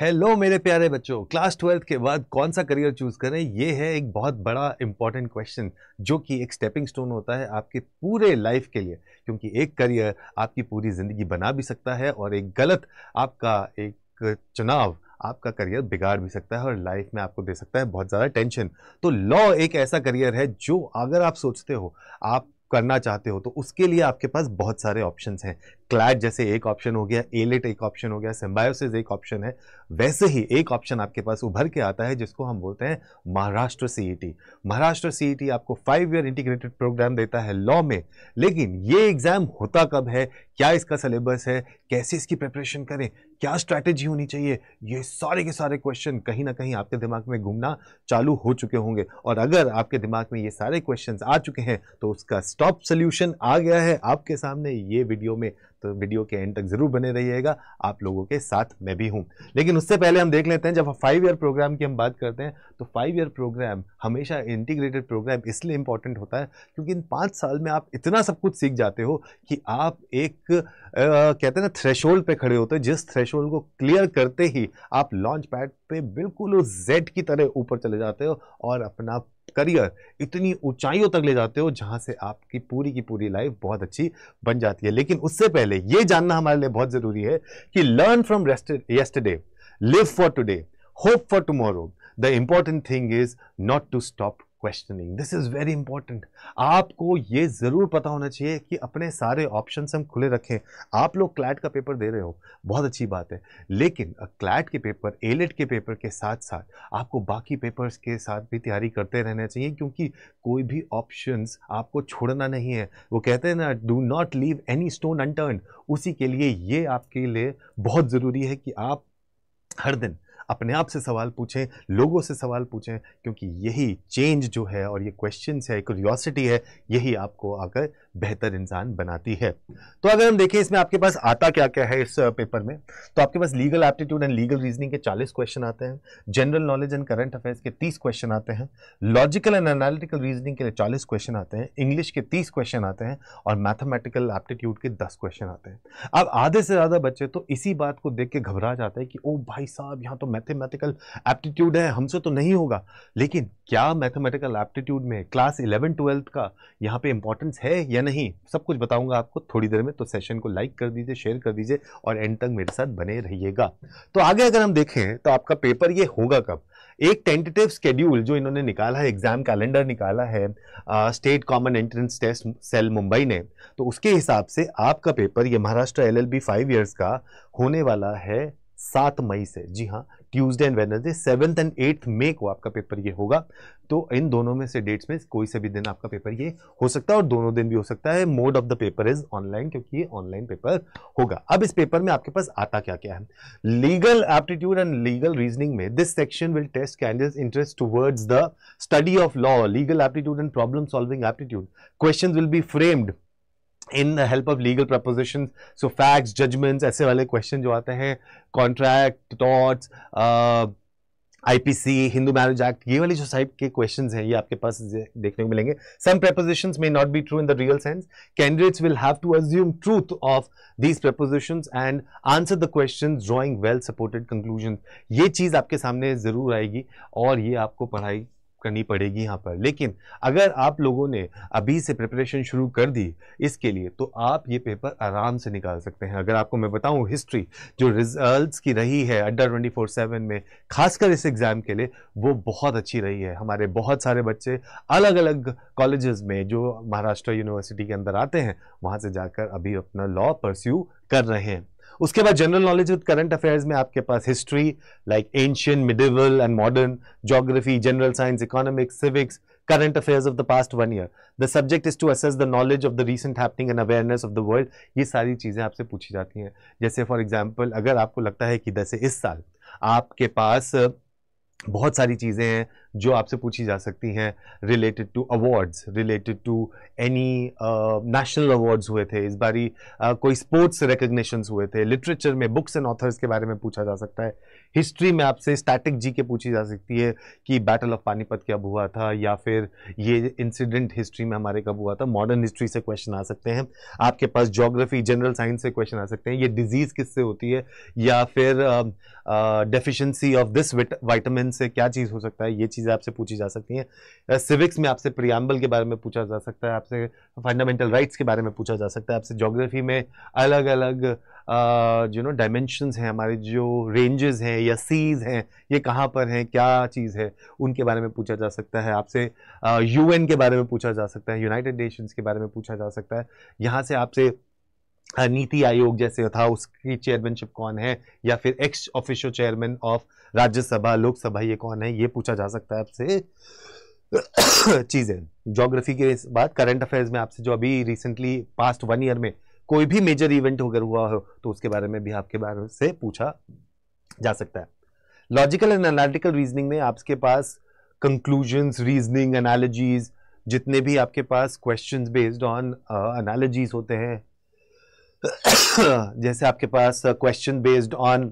hello मेरे प्यारे बच्चों क्लास ट्वेल्थ के बाद कौन सा करियर चूज करें ये है एक बहुत बड़ा इंपॉर्टेंट क्वेश्चन जो कि एक स्टेपिंग स्टोन होता है आपके पूरे लाइफ के लिए क्योंकि एक करियर आपकी पूरी ज़िंदगी बना भी सकता है और एक गलत आपका एक चुनाव आपका करियर बिगाड़ भी सकता है और लाइफ में आपको दे सकता है बहुत ज़्यादा टेंशन तो लॉ एक ऐसा करियर है जो अगर आप सोचते हो आप करना चाहते हो तो उसके लिए आपके पास बहुत सारे ऑप्शन हैं क्लैट जैसे एक ऑप्शन हो गया एलेट एक ऑप्शन हो गया सिम्बायोसिस एक ऑप्शन है वैसे ही एक ऑप्शन आपके पास उभर के आता है जिसको हम बोलते हैं महाराष्ट्र सीईटी महाराष्ट्र सीईटी आपको फाइव ईयर इंटीग्रेटेड प्रोग्राम देता है लॉ में लेकिन ये एग्ज़ाम होता कब है क्या इसका सिलेबस है कैसे इसकी प्रिपरेशन करें क्या स्ट्रैटेजी होनी चाहिए ये सारे के सारे क्वेश्चन कहीं ना कहीं आपके दिमाग में घूमना चालू हो चुके होंगे और अगर आपके दिमाग में ये सारे क्वेश्चन आ चुके हैं तो उसका स्टॉप सोल्यूशन आ गया है आपके सामने ये वीडियो में तो वीडियो के एंड तक जरूर बने रहिएगा आप लोगों के साथ मैं भी हूँ लेकिन उससे पहले हम देख लेते हैं जब हम फाइव ईयर प्रोग्राम की हम बात करते हैं तो फाइव ईयर प्रोग्राम हमेशा इंटीग्रेटेड प्रोग्राम इसलिए इंपॉर्टेंट होता है क्योंकि इन पाँच साल में आप इतना सब कुछ सीख जाते हो कि आप एक आ, कहते हैं ना थ्रेशोल्ड पे खड़े होते हैं जिस थ्रेश थ्रेशोल्ड को क्लियर करते ही आप लॉन्च पैड पे बिल्कुल उस जेड की तरह ऊपर चले जाते हो और अपना करियर इतनी ऊंचाइयों तक ले जाते हो जहां से आपकी पूरी की पूरी लाइफ बहुत अच्छी बन जाती है लेकिन उससे पहले यह जानना हमारे लिए बहुत ज़रूरी है कि learn from yesterday live for today hope for tomorrow the important thing is not to stop questioning this is very important आपको ये ज़रूर पता होना चाहिए कि अपने सारे ऑप्शन हम खुले रखें आप लोग क्लैट का पेपर दे रहे हो बहुत अच्छी बात है लेकिन क्लैट के पेपर एलेट e के पेपर के साथ साथ आपको बाकी पेपर्स के साथ भी तैयारी करते रहना चाहिए क्योंकि कोई भी ऑप्शन आपको छोड़ना नहीं है वो कहते हैं ना do not leave any stone unturned उसी के लिए ये आपके लिए बहुत ज़रूरी है कि आप हर दिन अपने आप से सवाल पूछें लोगों से सवाल पूछें क्योंकि यही चेंज जो है और ये क्वेश्चन है क्यूरियोसिटी है यही आपको आकर बेहतर इंसान बनाती है तो अगर हम देखें इसमें आपके पास आता क्या क्या है इस पेपर में तो आपके पास legal aptitude and legal reasoning के 40 क्वेश्चन आते हैं general knowledge and current affairs के 30 क्वेश्चन आते हैं लॉजिकल एंड एनालिटिकल रीजनिंग के लिए चालीस क्वेश्चन आते हैं इंग्लिश के तीस क्वेश्चन आते हैं और मैथमेटिकल एप्टीट्यूड के दस क्वेश्चन आते हैं अब आधे से ज़्यादा बच्चे तो इसी बात को देख के घबरा जाते हैं कि ओ भाई साहब यहाँ तो मैथमेटिकल एप्टीट्यूड है हमसे तो नहीं होगा लेकिन क्या मैथमेटिकल एप्टीट्यूड में क्लास इलेवन ट्वेल्थ का यहाँ पे इंपॉर्टेंस है या नहीं सब कुछ बताऊंगा आपको थोड़ी देर में तो सेशन को लाइक कर दीजिए शेयर कर दीजिए और एंड तक मेरे साथ बने रहिएगा तो आगे अगर हम देखें तो आपका पेपर ये होगा कब एक टेंटेटिव स्केड्यूल जो इन्होंने निकाला है एग्जाम कैलेंडर निकाला है state common entrance test cell Mumbai ने तो उसके हिसाब से आपका पेपर ये Maharashtra L L B five years का होने वाला है सात मई से जी हाँ Tuesday and Wednesday seventh and eighth May को आपका पेपर ये होगा तो इन दोनों में से डेट्स में कोई से भी दिन आपका पेपर ये हो सकता है और दोनों दिन भी हो सकता है mode of the paper is online क्योंकि ये ऑनलाइन पेपर होगा अब इस पेपर में आपके पास आता क्या क्या है legal aptitude and legal reasoning में this section will test candidates interest towards the study of law legal aptitude and problem solving aptitude question will be framed in the help of legal proposition so facts judgments ऐसे वाले question जो आते हैं contract torts सी Hindu marriage act ये वाले जो type के क्वेश्चन हैं ये आपके पास देखने को मिलेंगे some proposition may not be true in the real sense candidates will have to assume truth of these proposition and answer the question drawing well supported conclusion ये चीज़ आपके सामने ज़रूर आएगी और ये आपको पढ़ाई करनी पड़ेगी यहाँ पर लेकिन अगर आप लोगों ने अभी से प्रिपरेशन शुरू कर दी इसके लिए तो आप ये पेपर आराम से निकाल सकते हैं अगर आपको मैं बताऊँ हिस्ट्री जो रिजल्ट्स की रही है अंडर ट्वेंटी फोर सेवन में खासकर इस एग्ज़ाम के लिए वो बहुत अच्छी रही है हमारे बहुत सारे बच्चे अलग अलग कॉलेजेस में जो महाराष्ट्र यूनिवर्सिटी के अंदर आते हैं वहाँ से जाकर अभी अपना लॉ परस्यू कर रहे हैं उसके बाद general knowledge with current affairs में आपके पास history like ancient medieval and modern geography general science economics civics current affairs of the past one year the subject is to assess the knowledge of the recent happening and awareness of the world ये सारी चीज़ें आपसे पूछी जाती हैं जैसे for example अगर आपको लगता है कि जैसे इस साल आपके पास बहुत सारी चीज़ें हैं जो आपसे पूछी जा सकती हैं related to awards related to any national awards हुए थे इस बारी uh, कोई स्पोर्ट्स रिकग्निशन हुए थे लिटरेचर में बुक्स एंड ऑथर्स के बारे में पूछा जा सकता है हिस्ट्री में आपसे स्टैटिक जी के पूछी जा सकती है कि बैटल ऑफ पानीपत कब हुआ था या फिर ये इंसिडेंट हिस्ट्री में हमारे कब हुआ था मॉडर्न हिस्ट्री से क्वेश्चन आ सकते हैं आपके पास जोग्राफी जनरल साइंस से क्वेश्चन आ सकते हैं ये डिजीज़ किससे होती है या फिर डेफिशिएंसी ऑफ दिस वाइटामिन से क्या चीज़ हो सकता है ये चीज़ चीज़ें आपसे पूछी जा सकती हैं सिविक्स में आपसे प्रियाम्बल के बारे में पूछा जा सकता है आपसे फंडामेंटल राइट्स के बारे में पूछा जा सकता है आपसे जोग्राफी में अलग अलग यू नो डायमेंशंस हैं हमारे जो रेंजेस हैं या सीज़ हैं ये कहाँ पर हैं क्या चीज़ है उनके बारे में पूछा जा सकता है आपसे यूएन के बारे में पूछा जा सकता है यूनाइटेड नेशंस के बारे में पूछा जा सकता है यहाँ से आपसे नीति आयोग जैसे था उसकी चेयरमैनशिप कौन है या फिर ex official chairman of Rajya Sabha Lok Sabha ये कौन है ये पूछा जा सकता है आपसे चीज़ें जोग्राफी के बाद करंट अफेयर्स में आपसे जो अभी रिसेंटली पास्ट वन ईयर में कोई भी मेजर इवेंट अगर हुआ हो तो उसके बारे में भी आपके बारे से पूछा जा सकता है लॉजिकल एंड एनालिटिकल रीजनिंग में आपके पास कंक्लूजन्स रीजनिंग एनालॉजीज जितने भी आपके पास क्वेश्चंस बेस्ड ऑन एनालॉजीज होते हैं जैसे आपके पास question based on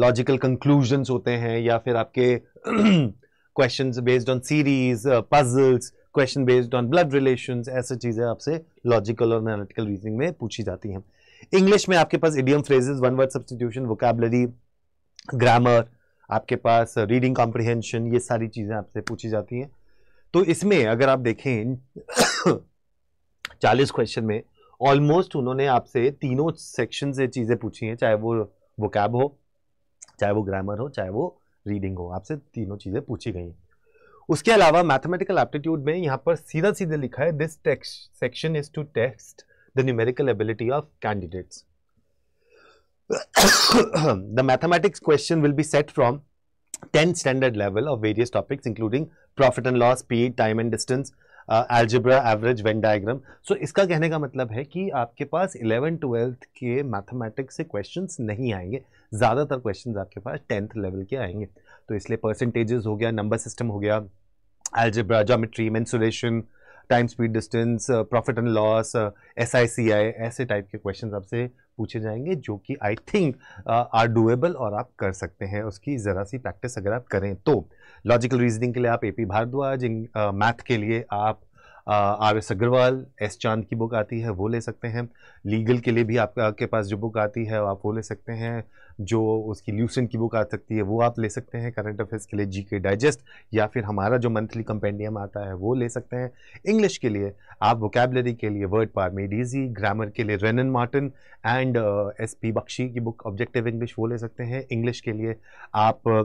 logical conclusions होते हैं या फिर आपके question based on series puzzles question based on blood relation ऐसी चीज़ें आपसे लॉजिकल और एनालिटिकल रीजनिंग में पूछी जाती हैं इंग्लिश में आपके पास idiom phrases one word substitution vocabulary grammar आपके पास रीडिंग uh, कॉम्प्रिहेंशन ये सारी चीज़ें आपसे पूछी जाती हैं तो इसमें अगर आप देखें चालीस क्वेश्चन में ऑलमोस्ट उन्होंने आपसे तीनों सेक्शन से चीज़ें पूछी हैं चाहे वो वोकैब हो चाहे वो ग्रामर हो चाहे वो रीडिंग हो आपसे तीनों चीज़ें पूछी गई हैं उसके अलावा मैथमेटिकल एप्टीट्यूड में यहाँ पर सीधा सीधे लिखा है this text section is to test the numerical ability of candidates the mathematics question will be set from tenth standard level of various topics including profit and loss speed time and distance algebra average Venn diagram so इसका कहने का मतलब है कि आपके पास eleven twelfth के mathematics से क्वेश्चंस नहीं आएंगे ज़्यादातर क्वेश्चंस आपके पास टेंथ लेवल के आएंगे तो इसलिए परसेंटेजेस हो गया नंबर सिस्टम हो गया algebra geometry mensuration time speed distance profit and loss S I C I ऐसे टाइप के क्वेश्चन आपसे पूछे जाएंगे जो कि आई थिंक आर डूएबल और आप कर सकते हैं उसकी ज़रा सी प्रैक्टिस अगर आप करें तो लॉजिकल रीजनिंग के लिए आप ए पी भारद्वाज मैथ के लिए आप आर एस अग्रवाल एस चांद की बुक आती है वो ले सकते हैं लीगल के लिए भी आपके पास जो बुक आती है आप वो ले सकते हैं जो उसकी ल्यूसेंट की बुक आ सकती है वो आप ले सकते हैं करंट अफेयर्स के लिए जी के डाइजेस्ट या फिर हमारा जो मंथली कंपेंडियम आता है वो ले सकते हैं इंग्लिश के लिए आप वोकेबलरी के लिए वर्ड पार ईजी ग्रामर के लिए Wren Martin and S P Bakshi की बुक ऑब्जेक्टिव इंग्लिश वो ले सकते हैं इंग्लिश के लिए आप uh,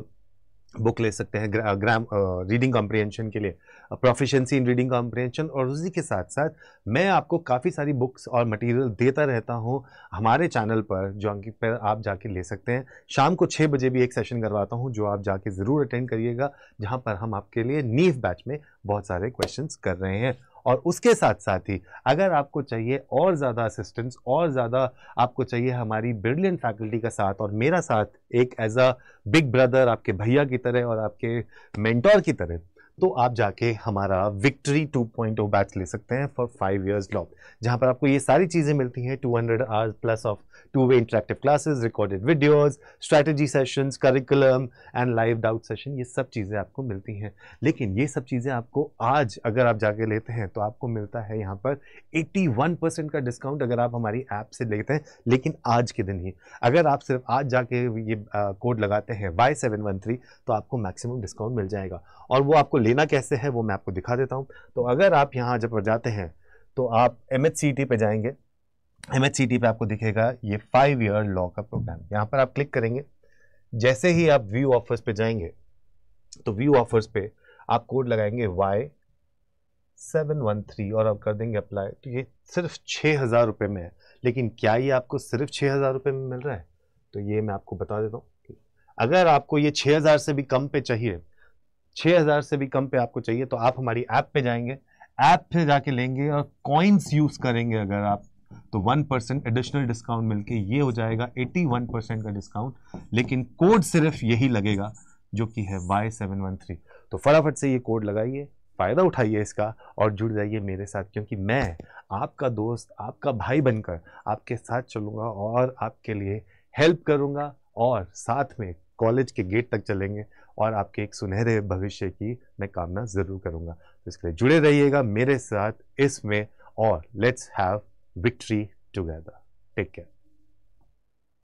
बुक ले सकते हैं ग्राम रीडिंग कॉम्प्रिहेंशन के लिए प्रोफिशेंसी इन रीडिंग कॉम्प्रिहेंशन और उसी के साथ साथ मैं आपको काफ़ी सारी बुक्स और मटेरियल देता रहता हूँ हमारे चैनल पर जो कि पर आप जाके ले सकते हैं शाम को छः बजे भी एक सेशन करवाता हूँ जो आप जाके ज़रूर अटेंड करिएगा जहाँ पर हम आपके लिए नीव बैच में बहुत सारे क्वेश्चन कर रहे हैं और उसके साथ साथ ही अगर आपको चाहिए और ज़्यादा असिस्टेंस और ज़्यादा आपको चाहिए हमारी ब्रिलियंट फैकल्टी का साथ और मेरा साथ एक एज अ बिग ब्रदर आपके भैया की तरह और आपके मेंटोर की तरह तो आप जाके हमारा विक्ट्री 2.0 बैच ले सकते हैं फॉर फाइव ईयर्स लॉक जहाँ पर आपको ये सारी चीज़ें मिलती हैं 200 hundred hours plus of two way interactive classes recorded videos strategy sessions curriculum and live doubt session ये सब चीज़ें आपको मिलती हैं लेकिन ये सब चीज़ें आपको आज अगर आप जाके लेते हैं तो आपको मिलता है यहाँ पर वन परसेंट का डिस्काउंट अगर आप हमारी ऐप से लेते हैं लेकिन आज के दिन ही अगर आप सिर्फ आज जाके ये कोड लगाते हैं वाई सेवन वन थ्री तो आपको मैक्सिमम डिस्काउंट मिल जाएगा और वो आपको लेना कैसे है वो मैं आपको दिखा देता हूँ तो अगर आप यहाँ जब जाते हैं तो आप एम एच सी टी पर जाएंगे एम एच सी टी पर आपको दिखेगा ये फाइव ईयर लॉ का प्रोग्राम यहाँ पर आप क्लिक करेंगे जैसे ही आप व्यू ऑफर्स पे जाएंगे तो व्यू ऑफर्स पे आप कोड लगाएंगे वाई सेवन वन थ्री और आप कर देंगे अप्लाई तो ये सिर्फ छः हज़ार रुपये में है लेकिन क्या ये आपको सिर्फ छः हज़ार रुपये में मिल रहा है तो ये मैं आपको बता देता हूँ अगर आपको ये छः हज़ार से भी कम पे चाहिए 6000 से भी कम पे आपको चाहिए तो आप हमारी ऐप पे जाएंगे ऐप पे जाके लेंगे और कॉइन्स यूज़ करेंगे अगर आप तो वन परसेंट एडिशनल डिस्काउंट मिलके ये हो जाएगा एटी वन परसेंट का डिस्काउंट लेकिन कोड सिर्फ यही लगेगा जो कि है वाई सेवन वन थ्री तो फटाफट से ये कोड लगाइए फ़ायदा उठाइए इसका और जुड़ जाइए मेरे साथ क्योंकि मैं आपका दोस्त आपका भाई बनकर आपके साथ चलूँगा और आपके लिए हेल्प करूँगा और साथ में कॉलेज के गेट तक चलेंगे और आपके एक सुनहरे भविष्य की मैं कामना ज़रूर करूंगा तो इसके लिए जुड़े रहिएगा मेरे साथ इसमें और let's have victory together take care